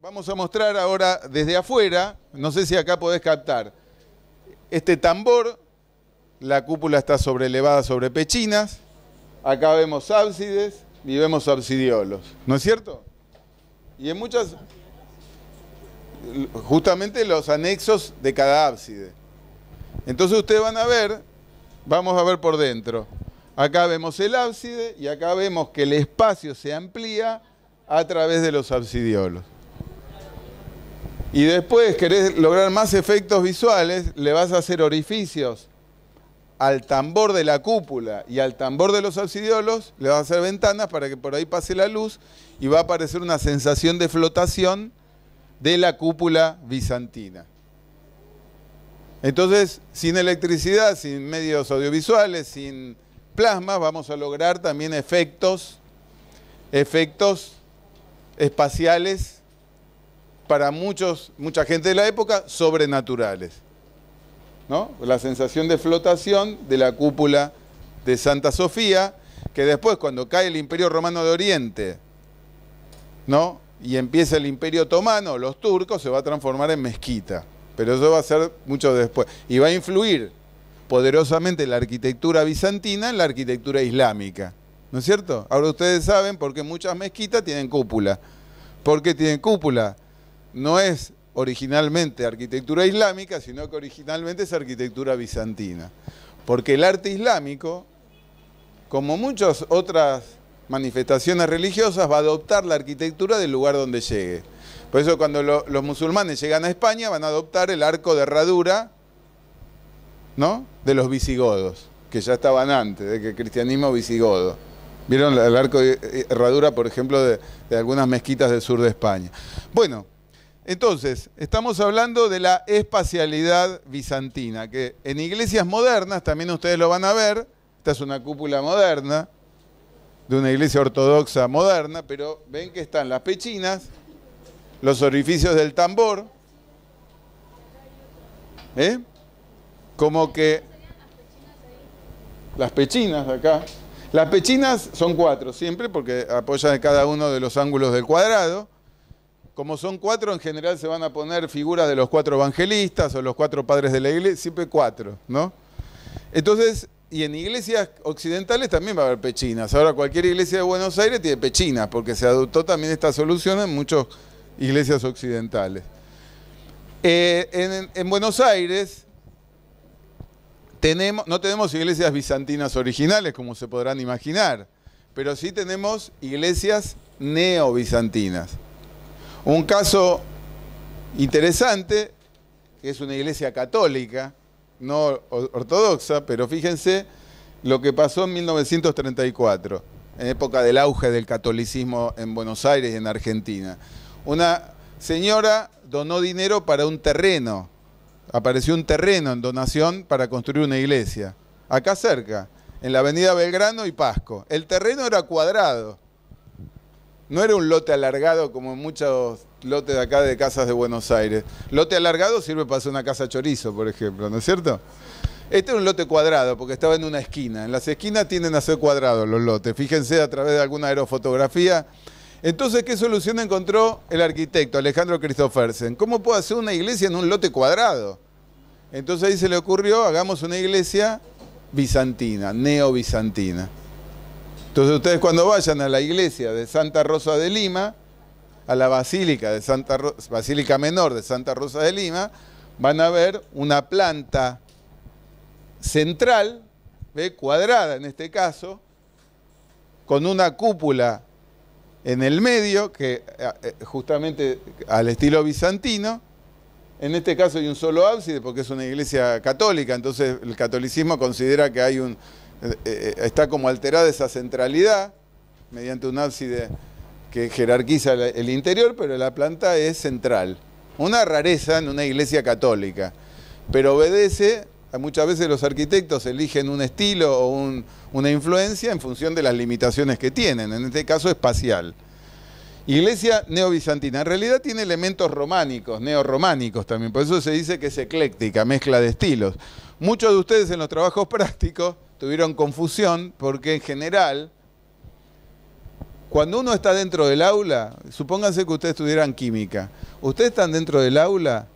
Vamos a mostrar ahora desde afuera, no sé si acá podés captar, este tambor, la cúpula está sobrelevada sobre pechinas, acá vemos ábsides y vemos absidiolos, ¿no es cierto? Y en muchas, justamente los anexos de cada ábside. Entonces ustedes van a ver, vamos a ver por dentro, acá vemos el ábside y acá vemos que el espacio se amplía a través de los absidiolos. Y después querés lograr más efectos visuales, le vas a hacer orificios al tambor de la cúpula y al tambor de los obsidiolos, le vas a hacer ventanas para que por ahí pase la luz y va a aparecer una sensación de flotación de la cúpula bizantina. Entonces, sin electricidad, sin medios audiovisuales, sin plasma, vamos a lograr también efectos, efectos espaciales para muchos, mucha gente de la época, sobrenaturales. ¿no? La sensación de flotación de la cúpula de Santa Sofía, que después cuando cae el Imperio Romano de Oriente, ¿no? Y empieza el Imperio Otomano, los turcos, se va a transformar en mezquita. Pero eso va a ser mucho después. Y va a influir poderosamente la arquitectura bizantina en la arquitectura islámica. ¿No es cierto? Ahora ustedes saben por qué muchas mezquitas tienen cúpula. ¿Por qué tienen cúpula? no es originalmente arquitectura islámica, sino que originalmente es arquitectura bizantina. Porque el arte islámico, como muchas otras manifestaciones religiosas, va a adoptar la arquitectura del lugar donde llegue. Por eso cuando los musulmanes llegan a España van a adoptar el arco de herradura ¿no? de los visigodos, que ya estaban antes, de que el cristianismo visigodo. ¿Vieron el arco de herradura, por ejemplo, de, de algunas mezquitas del sur de España? Bueno, entonces, estamos hablando de la espacialidad bizantina, que en iglesias modernas, también ustedes lo van a ver, esta es una cúpula moderna, de una iglesia ortodoxa moderna, pero ven que están las pechinas, los orificios del tambor, ¿eh? como que las pechinas de acá, las pechinas son cuatro siempre porque apoyan cada uno de los ángulos del cuadrado, como son cuatro, en general se van a poner figuras de los cuatro evangelistas o los cuatro padres de la iglesia, siempre cuatro, ¿no? Entonces, y en iglesias occidentales también va a haber pechinas. Ahora, cualquier iglesia de Buenos Aires tiene pechinas, porque se adoptó también esta solución en muchas iglesias occidentales. Eh, en, Buenos Aires no tenemos iglesias bizantinas originales, como se podrán imaginar, pero sí tenemos iglesias neobizantinas. Un caso interesante, que es una iglesia católica, no ortodoxa, pero fíjense lo que pasó en 1934, en época del auge del catolicismo en Buenos Aires y en Argentina. Una señora donó dinero para un terreno, apareció un terreno en donación para construir una iglesia, acá cerca, en la avenida Belgrano y Pasco. El terreno era cuadrado no era un lote alargado como en muchos lotes de acá de casas de Buenos Aires. Lote alargado sirve para hacer una casa chorizo, por ejemplo, ¿no es cierto? Este era un lote cuadrado porque estaba en una esquina. En las esquinas tienden a ser cuadrados los lotes. Fíjense a través de alguna aerofotografía. Entonces, ¿qué solución encontró el arquitecto Alejandro Christoffersen? ¿Cómo puedo hacer una iglesia en un lote cuadrado? Entonces ahí se le ocurrió, hagamos una iglesia bizantina, neobizantina. Entonces ustedes cuando vayan a la iglesia de Santa Rosa de Lima, a la Basílica, de Santa Basílica Menor de Santa Rosa de Lima, van a ver una planta central, cuadrada en este caso, con una cúpula en el medio, que eh, eh, justamente al estilo bizantino, en este caso hay un solo ábside porque es una iglesia católica, entonces el catolicismo considera que hay un, eh, eh, está como alterada esa centralidad mediante un ábside que jerarquiza el interior, pero la planta es central. Una rareza en una iglesia católica, pero obedece, muchas veces los arquitectos eligen un estilo o una influencia en función de las limitaciones que tienen, en este caso espacial. Iglesia neobizantina, en realidad tiene elementos románicos, neorrománicos también, por eso se dice que es ecléctica, mezcla de estilos. Muchos de ustedes en los trabajos prácticos tuvieron confusión porque en general, cuando uno está dentro del aula, supónganse que ustedes estudiaran química, ustedes están dentro del aula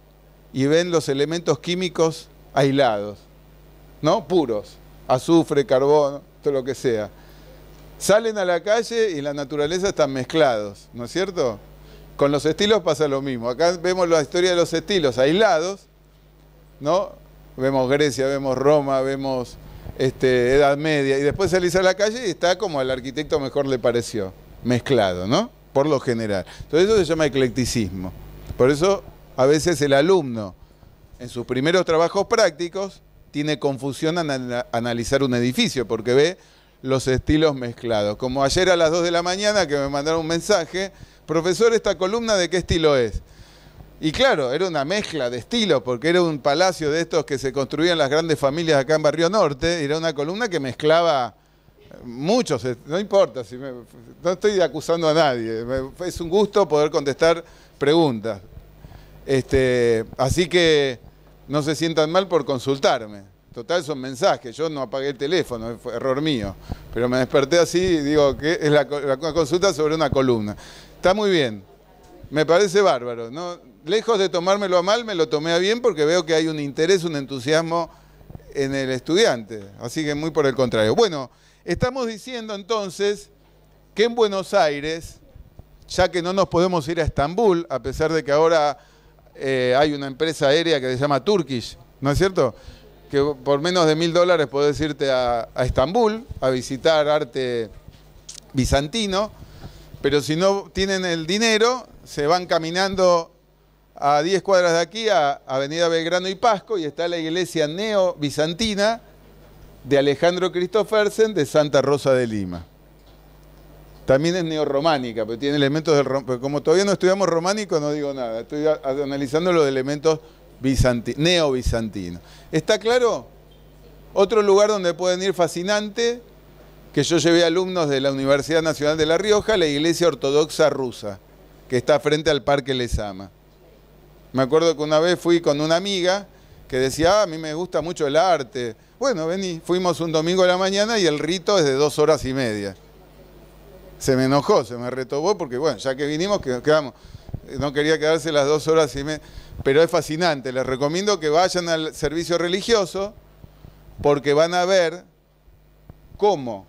y ven los elementos químicos aislados, ¿no? Puros, azufre, carbón todo lo que sea. Salen a la calle y la naturaleza están mezclados, ¿no es cierto? Con los estilos pasa lo mismo. Acá vemos la historia de los estilos aislados, ¿no? Vemos Grecia, vemos Roma, vemos este, Edad Media, y después salís a la calle y está como al arquitecto mejor le pareció, mezclado, ¿no? Por lo general. Entonces eso se llama eclecticismo. Por eso a veces el alumno, en sus primeros trabajos prácticos, tiene confusión al analizar un edificio, porque ve los estilos mezclados. Como ayer a las 2 de la mañana que me mandaron un mensaje, profesor, ¿esta columna de qué estilo es? Y claro, era una mezcla de estilos, porque era un palacio de estos que se construían las grandes familias acá en Barrio Norte, era una columna que mezclaba eh, muchos, eh, no importa, si me, no estoy acusando a nadie, es un gusto poder contestar preguntas. Este, así que no se sientan mal por consultarme. Total son mensajes, yo no apagué el teléfono, fue error mío. Pero me desperté así y digo que es la, la consulta sobre una columna. Está muy bien, me parece bárbaro. ¿no? lejos de tomármelo a mal, me lo tomé a bien porque veo que hay un interés, un entusiasmo en el estudiante. Así que muy por el contrario. Bueno, estamos diciendo entonces que en Buenos Aires, ya que no nos podemos ir a Estambul, a pesar de que ahora eh, hay una empresa aérea que se llama Turkish, ¿no es cierto? Que por menos de mil dólares podés irte a Estambul a visitar arte bizantino, pero si no tienen el dinero, se van caminando a 10 cuadras de aquí, a Avenida Belgrano y Pasco, y está la iglesia neo-bizantina de Alejandro Christophersen de Santa Rosa de Lima. También es neorrománica, pero tiene elementos del... Pero como todavía no estudiamos románico, no digo nada. Estoy analizando los elementos neo-bizantinos. ¿Está claro? Otro lugar donde pueden ir fascinante, que yo llevé alumnos de la Universidad Nacional de La Rioja, la Iglesia Ortodoxa Rusa, que está frente al Parque Lesama. Me acuerdo que una vez fui con una amiga que decía, ah, a mí me gusta mucho el arte. Bueno, vení, fuimos un domingo a la mañana y el rito es de dos horas y media. Se me enojó, se me retobó porque, bueno, ya que vinimos, que quedamos. No quería quedarse las dos horas y media. Pero es fascinante, les recomiendo que vayan al servicio religioso porque van a ver cómo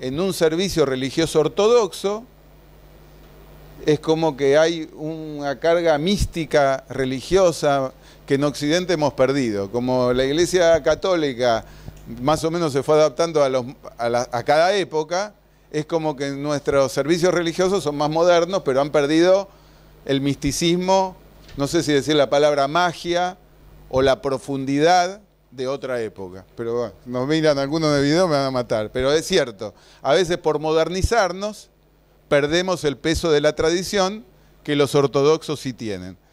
en un servicio religioso ortodoxo es como que hay una carga mística religiosa que en Occidente hemos perdido. Como la Iglesia Católica más o menos se fue adaptando a, los, a, cada época, es como que nuestros servicios religiosos son más modernos, pero han perdido el misticismo, no sé si decir la palabra magia o la profundidad de otra época. Pero bueno, nos miran algunos de video, me van a matar. Pero es cierto, a veces por modernizarnos perdemos el peso de la tradición que los ortodoxos sí tienen.